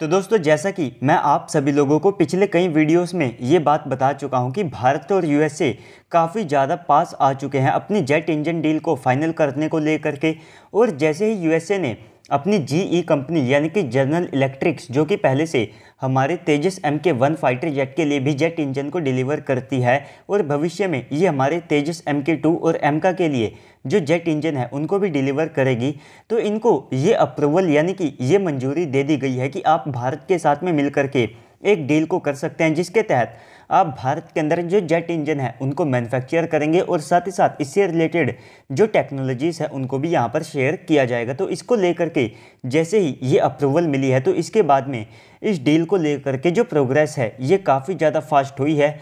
तो दोस्तों जैसा कि मैं आप सभी लोगों को पिछले कई वीडियोस में ये बात बता चुका हूं कि भारत और यूएसए काफ़ी ज़्यादा पास आ चुके हैं अपनी जेट इंजन डील को फाइनल करने को लेकर के और जैसे ही यूएसए ने अपनी जीई e कंपनी यानी कि जनरल इलेक्ट्रिक्स जो कि पहले से हमारे Tejas M K one fighter jet के लिए भी जेट इंजन को डिलीवर करती है और भविष्य में ये हमारे तेजस एम के टू और एम का के लिए जो जेट इंजन है उनको भी डिलीवर करेगी तो इनको ये अप्रूवल यानी कि ये मंजूरी दे दी गई है कि आप भारत के साथ में मिल करके एक डील को कर सकते हैं जिसके तहत आप भारत के अंदर जो जेट इंजन है उनको मैन्युफैक्चर करेंगे और साथ ही साथ इससे रिलेटेड जो टेक्नोलॉजीज़ है उनको भी यहाँ पर शेयर किया जाएगा तो इसको लेकर के जैसे ही ये अप्रूवल मिली है तो इसके बाद में इस डील को लेकर के जो प्रोग्रेस है ये काफ़ी ज़्यादा फास्ट हुई है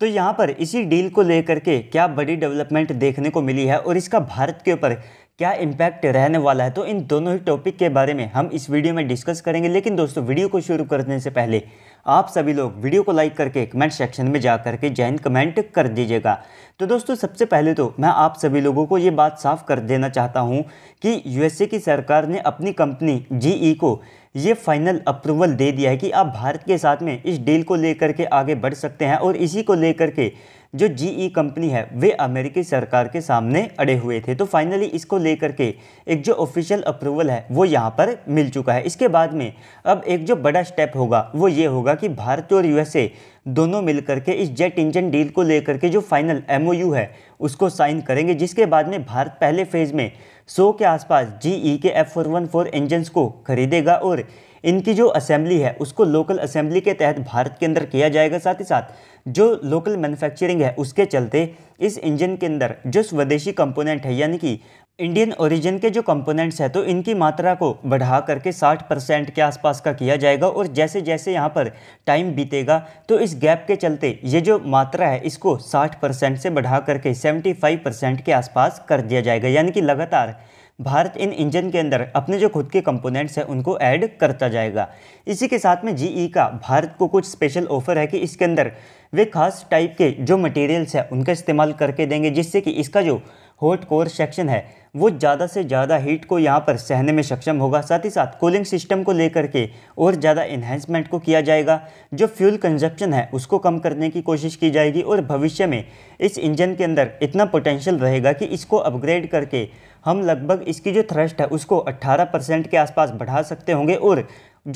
तो यहाँ पर इसी डील को लेकर के क्या बड़ी डेवलपमेंट देखने को मिली है और इसका भारत के ऊपर क्या इम्पैक्ट रहने वाला है तो इन दोनों ही टॉपिक के बारे में हम इस वीडियो में डिस्कस करेंगे लेकिन दोस्तों वीडियो को शुरू करने से पहले आप सभी लोग वीडियो को लाइक करके कमेंट सेक्शन में जा करके जैन कमेंट कर दीजिएगा तो दोस्तों सबसे पहले तो मैं आप सभी लोगों को ये बात साफ कर देना चाहता हूँ कि यूएसए की सरकार ने अपनी कंपनी जीई e को ये फाइनल अप्रूवल दे दिया है कि आप भारत के साथ में इस डील को लेकर के आगे बढ़ सकते हैं और इसी को लेकर के जो जीई कंपनी e है वे अमेरिकी सरकार के सामने अड़े हुए थे तो फाइनली इसको लेकर के एक जो ऑफिशियल अप्रूवल है वो यहाँ पर मिल चुका है इसके बाद में अब एक जो बड़ा स्टेप होगा वो ये होगा कि भारत और यूएसए दोनों मिलकर के इस जेट इंजन डील को लेकर के जो फाइनल एमओयू है उसको साइन करेंगे जिसके बाद में भारत पहले फेज़ में सौ के आसपास जी e के F four one four engines को खरीदेगा और इनकी जो असेंबली है उसको लोकल असेंबली के तहत भारत के अंदर किया जाएगा साथ ही साथ जो लोकल मैन्युफैक्चरिंग है उसके चलते इस इंजन के अंदर जो स्वदेशी कंपोनेंट है यानी कि इंडियन ओरिजिन के जो कंपोनेंट्स हैं तो इनकी मात्रा को बढ़ा करके 60 परसेंट के आसपास का किया जाएगा और जैसे जैसे यहाँ पर टाइम बीतेगा तो इस गैप के चलते ये जो मात्रा है इसको 60 परसेंट से बढ़ा करके 75 परसेंट के आसपास कर दिया जाएगा यानी कि लगातार भारत इन इंजन के अंदर अपने जो खुद के कंपोनेंट्स हैं उनको ऐड करता जाएगा इसी के साथ में जी e का भारत को कुछ स्पेशल ऑफर है कि इसके अंदर वे खास टाइप के जो मटेरियल्स हैं उनका इस्तेमाल करके देंगे जिससे कि इसका जो हॉट कोर सेक्शन है वो ज़्यादा से ज़्यादा हीट को यहाँ पर सहने में सक्षम होगा साथ ही साथ कूलिंग सिस्टम को लेकर के और ज़्यादा इन्हेंसमेंट को किया जाएगा जो फ्यूल कंजप्शन है उसको कम करने की कोशिश की जाएगी और भविष्य में इस इंजन के अंदर इतना पोटेंशियल रहेगा कि इसको अपग्रेड करके हम लगभग इसकी जो थ्रस्ट है उसको अट्ठारह परसेंट के आसपास बढ़ा सकते होंगे और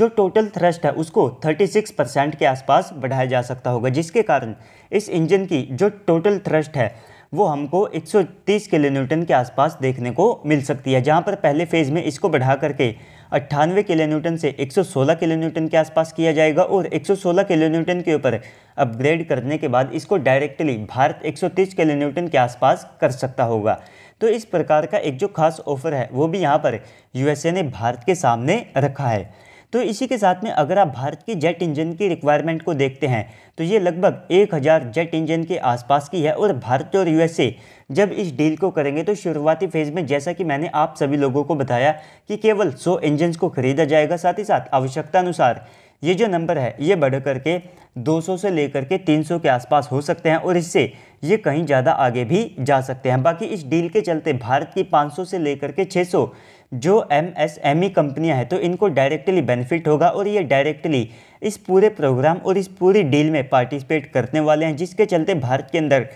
जो टोटल थ्रस्ट है उसको 36 परसेंट के आसपास बढ़ाया जा सकता होगा जिसके कारण इस इंजन की जो टोटल थ्रस्ट है वो हमको 130 किलो न्यूटन के आसपास देखने को मिल सकती है जहाँ पर पहले फेज़ में इसको बढ़ा करके अट्ठानवे किलो न्यूटन से 116 किलो न्यूटन के आसपास किया जाएगा और 116 किलो न्यूटन के ऊपर अपग्रेड करने के बाद इसको डायरेक्टली भारत 130 किलो न्यूटन के आसपास कर सकता होगा तो इस प्रकार का एक जो खास ऑफर है वो भी यहाँ पर यूएसए ने भारत के सामने रखा है तो इसी के साथ में अगर आप भारत की जेट इंजन की रिक्वायरमेंट को देखते हैं तो ये लगभग एक हज़ार जेट इंजन के आसपास की है और भारत और यूएसए जब इस डील को करेंगे तो शुरुआती फेज़ में जैसा कि मैंने आप सभी लोगों को बताया कि केवल 100 इंजन्स को खरीदा जाएगा साथ ही साथ आवश्यकता अनुसार ये जो नंबर है ये बढ़ करके 200 से लेकर के 300 के आसपास हो सकते हैं और इससे ये कहीं ज़्यादा आगे भी जा सकते हैं बाकी इस डील के चलते भारत की 500 से लेकर के 600 जो M S M E e कंपनियाँ हैं तो इनको डायरेक्टली बेनिफिट होगा और ये डायरेक्टली इस पूरे प्रोग्राम और इस पूरी डील में पार्टिसिपेट करने वाले हैं जिसके चलते भारत के अंदर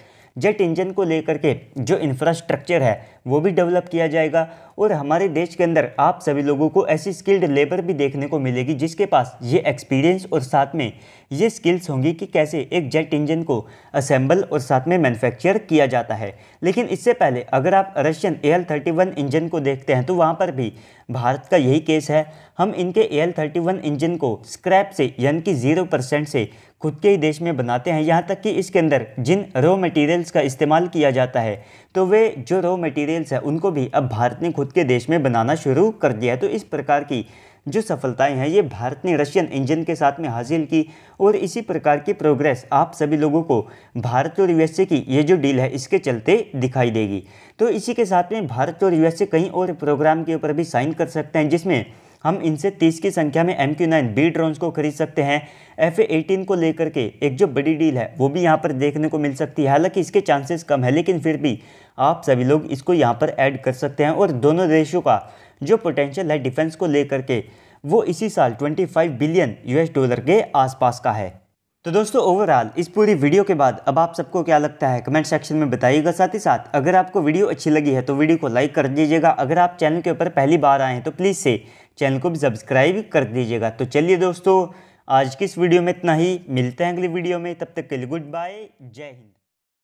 जेट इंजन को लेकर के जो इंफ्रास्ट्रक्चर है वो भी डेवलप किया जाएगा और हमारे देश के अंदर आप सभी लोगों को ऐसी स्किल्ड लेबर भी देखने को मिलेगी जिसके पास ये एक्सपीरियंस और साथ में ये स्किल्स होंगी कि कैसे एक जेट इंजन को असेंबल और साथ में मैन्युफैक्चर किया जाता है लेकिन इससे पहले अगर आप Russian A L thirty one engine को देखते हैं तो वहाँ पर भी भारत का यही केस है हम इनके A L thirty one engine को स्क्रैप से यानी कि ज़ीरो परसेंट से खुद के ही देश में बनाते हैं यहाँ तक कि इसके अंदर जिन रॉ मटेरियल्स का इस्तेमाल किया जाता है तो वे जो रॉ मटेरियल्स हैं उनको भी अब भारत ने खुद के देश में बनाना शुरू कर दिया है तो इस प्रकार की जो सफलताएं हैं ये भारत ने रशियन इंजन के साथ में हासिल की और इसी प्रकार की प्रोग्रेस आप सभी लोगों को भारत और यूएसए की ये जो डील है इसके चलते दिखाई देगी तो इसी के साथ में भारत और यूएसए कई और प्रोग्राम के ऊपर भी साइन कर सकते हैं जिसमें हम इनसे तीस की संख्या में M Q nine B drones को खरीद सकते हैं एफ एटीन को लेकर के एक जो बड़ी डील है वो भी यहाँ पर देखने को मिल सकती है हालांकि इसके चांसेस कम है लेकिन फिर भी आप सभी लोग इसको यहाँ पर ऐड कर सकते हैं और दोनों देशों का जो पोटेंशियल है डिफेंस को लेकर के वो इसी साल फाइव बिलियन यूएस डॉलर के आसपास का है तो दोस्तों ओवरऑल इस पूरी वीडियो के बाद अब आप सबको क्या लगता है कमेंट सेक्शन में बताइएगा साथ ही साथ अगर आपको वीडियो अच्छी लगी है तो वीडियो को लाइक कर दीजिएगा अगर आप चैनल के ऊपर पहली बार आए हैं तो प्लीज़ से चैनल को भी सब्सक्राइब कर दीजिएगा तो चलिए दोस्तों आज की इस वीडियो में इतना ही मिलते हैं अगली वीडियो में तब तक के लिए गुड बाय जय हिंद